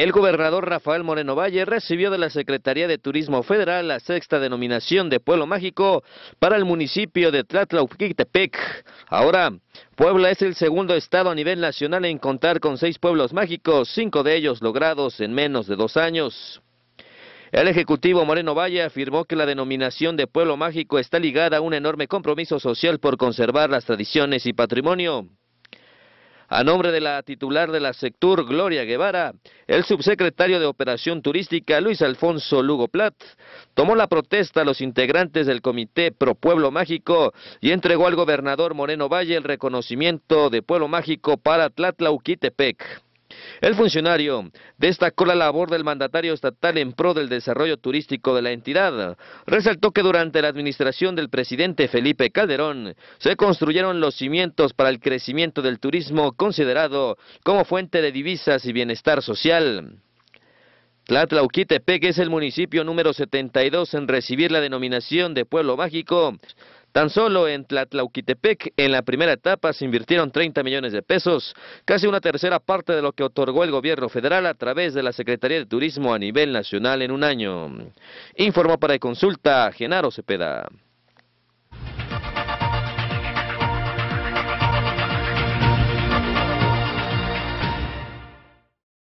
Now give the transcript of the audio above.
El gobernador Rafael Moreno Valle recibió de la Secretaría de Turismo Federal la sexta denominación de Pueblo Mágico para el municipio de Tlatlauquitepec. Ahora, Puebla es el segundo estado a nivel nacional en contar con seis pueblos mágicos, cinco de ellos logrados en menos de dos años. El ejecutivo Moreno Valle afirmó que la denominación de Pueblo Mágico está ligada a un enorme compromiso social por conservar las tradiciones y patrimonio. A nombre de la titular de la sector, Gloria Guevara, el subsecretario de Operación Turística, Luis Alfonso Lugo Plat, tomó la protesta a los integrantes del Comité Pro Pueblo Mágico y entregó al gobernador Moreno Valle el reconocimiento de Pueblo Mágico para Tlatlauquitepec. El funcionario destacó la labor del mandatario estatal en pro del desarrollo turístico de la entidad. Resaltó que durante la administración del presidente Felipe Calderón se construyeron los cimientos para el crecimiento del turismo considerado como fuente de divisas y bienestar social. Tlatlauquitepec es el municipio número 72 en recibir la denominación de Pueblo Mágico Tan solo en Tlatlauquitepec, en la primera etapa, se invirtieron 30 millones de pesos, casi una tercera parte de lo que otorgó el gobierno federal a través de la Secretaría de Turismo a nivel nacional en un año. Informó para Consulta Genaro Cepeda.